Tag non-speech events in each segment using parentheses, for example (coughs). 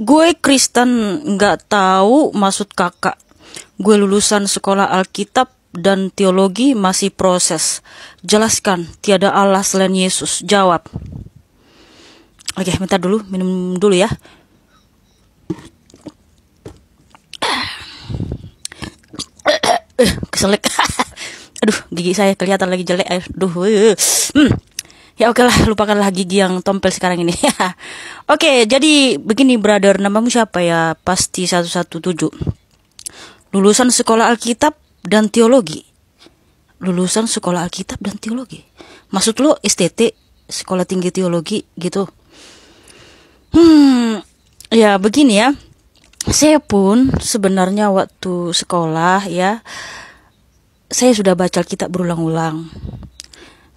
Gue Kristen, nggak tahu maksud kakak. Gue lulusan sekolah Alkitab dan teologi masih proses. Jelaskan, tiada Allah selain Yesus. Jawab. Oke, minta dulu, minum dulu ya. (coughs) Keselek. (coughs) Aduh, gigi saya kelihatan lagi jelek. Aduh. Eh. Hmm. Ya oke okay lah, lupakanlah gigi yang tompel sekarang ini. (laughs) oke, jadi begini brother, namamu siapa ya? Pasti 117. Lulusan sekolah Alkitab dan teologi. Lulusan sekolah Alkitab dan teologi. Maksud lo STT, sekolah tinggi teologi gitu. Hmm, ya begini ya. Saya pun sebenarnya waktu sekolah ya saya sudah baca Alkitab berulang-ulang.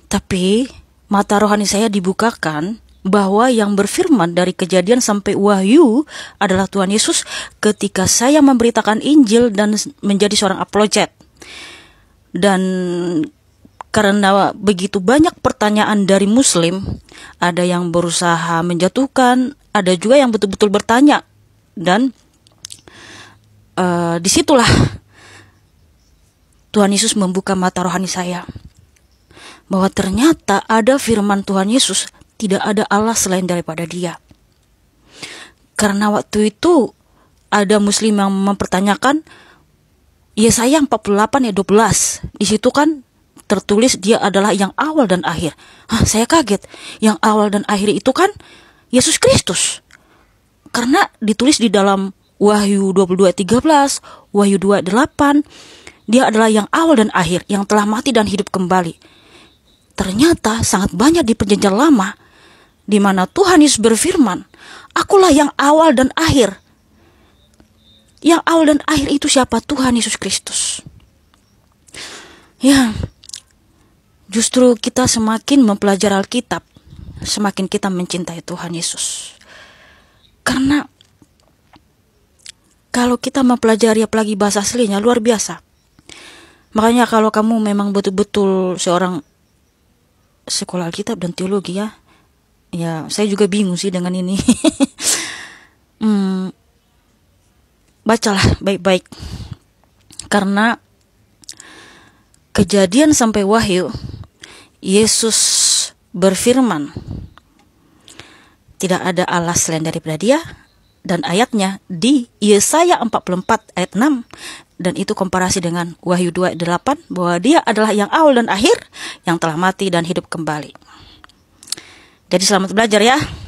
Tapi mata rohani saya dibukakan bahwa yang berfirman dari kejadian sampai wahyu adalah Tuhan Yesus ketika saya memberitakan Injil dan menjadi seorang apologet. Dan karena begitu banyak pertanyaan dari muslim, ada yang berusaha menjatuhkan, ada juga yang betul-betul bertanya. Dan uh, disitulah Tuhan Yesus membuka mata rohani saya bahwa ternyata ada firman Tuhan Yesus, tidak ada Allah selain daripada Dia. Karena waktu itu ada muslim yang mempertanyakan Yesaya 48 ayat 12. Di situ kan tertulis dia adalah yang awal dan akhir. Hah, saya kaget. Yang awal dan akhir itu kan Yesus Kristus. Karena ditulis di dalam Wahyu 22 13, Wahyu 28, dia adalah yang awal dan akhir, yang telah mati dan hidup kembali ternyata sangat banyak di perjanjian lama, di mana Tuhan Yesus berfirman, Akulah yang awal dan akhir. Yang awal dan akhir itu siapa? Tuhan Yesus Kristus. Ya, justru kita semakin mempelajari Alkitab, semakin kita mencintai Tuhan Yesus. Karena kalau kita mempelajari apalagi bahasa aslinya luar biasa. Makanya kalau kamu memang betul-betul seorang sekolah Alkitab dan teologi ya ya saya juga bingung sih dengan ini (laughs) hmm, bacalah baik-baik karena kejadian sampai wahyu Yesus berfirman tidak ada Allah selain daripada dia dan ayatnya di Yesaya 44 ayat 6 dan itu komparasi dengan Wahyu 2 ayat 8 bahwa dia adalah yang awal dan akhir yang telah mati dan hidup kembali. Jadi selamat belajar ya.